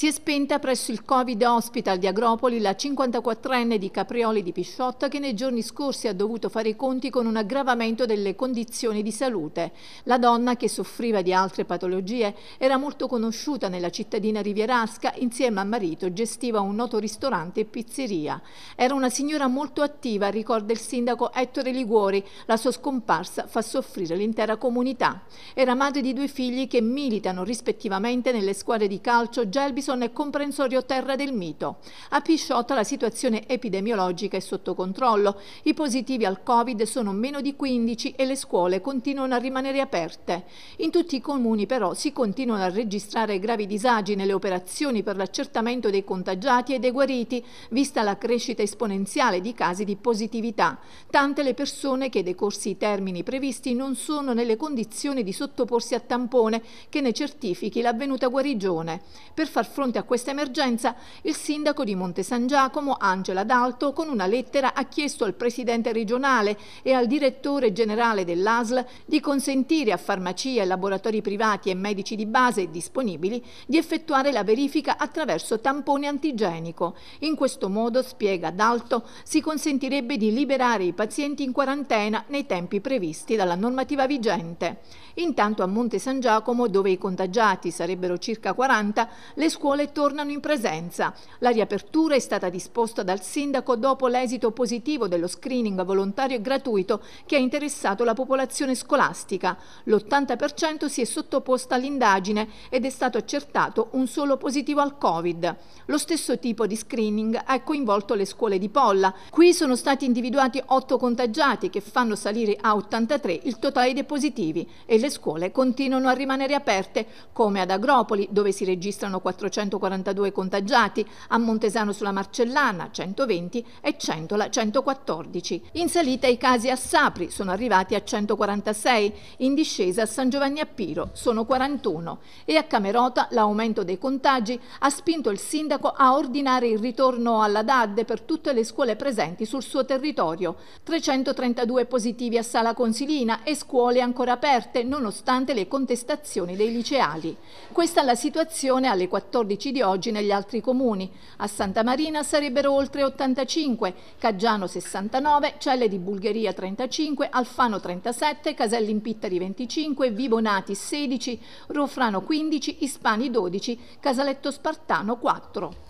Si è spenta presso il Covid Hospital di Agropoli la 54enne di Caprioli di Pisciotta che nei giorni scorsi ha dovuto fare i conti con un aggravamento delle condizioni di salute. La donna, che soffriva di altre patologie, era molto conosciuta nella cittadina rivierasca, insieme a marito gestiva un noto ristorante e pizzeria. Era una signora molto attiva, ricorda il sindaco Ettore Liguori. La sua scomparsa fa soffrire l'intera comunità. Era madre di due figli che militano rispettivamente nelle squadre di calcio già il Gelbis Robinson e comprensorio terra del mito. A Pisciotta la situazione epidemiologica è sotto controllo, i positivi al Covid sono meno di 15 e le scuole continuano a rimanere aperte. In tutti i comuni però si continuano a registrare gravi disagi nelle operazioni per l'accertamento dei contagiati e dei guariti, vista la crescita esponenziale di casi di positività. Tante le persone che decorsi i termini previsti non sono nelle condizioni di sottoporsi a tampone che ne certifichi l'avvenuta guarigione. Per far fronte a questa emergenza, il sindaco di Monte San Giacomo, Angela D'Alto, con una lettera ha chiesto al presidente regionale e al direttore generale dell'ASL di consentire a farmacie, laboratori privati e medici di base disponibili di effettuare la verifica attraverso tampone antigenico. In questo modo, spiega D'Alto, si consentirebbe di liberare i pazienti in quarantena nei tempi previsti dalla normativa vigente. Intanto a Monte San Giacomo, dove i contagiati sarebbero circa 40, le scuole scuole tornano in presenza. La riapertura è stata disposta dal sindaco dopo l'esito positivo dello screening volontario e gratuito che ha interessato la popolazione scolastica. L'80% si è sottoposta all'indagine ed è stato accertato un solo positivo al Covid. Lo stesso tipo di screening ha coinvolto le scuole di Polla. Qui sono stati individuati 8 contagiati che fanno salire a 83 il totale dei positivi e le scuole continuano a rimanere aperte, come ad Agropoli dove si registrano 400 442 contagiati, a Montesano sulla Marcellana 120 e Centola 114. In salita i casi a Sapri sono arrivati a 146, in discesa a San Giovanni a Piro sono 41 e a Camerota l'aumento dei contagi ha spinto il sindaco a ordinare il ritorno alla DAD per tutte le scuole presenti sul suo territorio. 332 positivi a Sala Consilina e scuole ancora aperte nonostante le contestazioni dei liceali. Questa è la situazione alle 14 14 di oggi negli altri comuni. A Santa Marina sarebbero oltre 85, Caggiano 69, Celle di Bulgheria 35, Alfano 37, Caselli in Pittari 25, Vibonati 16, Rofrano 15, Ispani 12, Casaletto Spartano 4.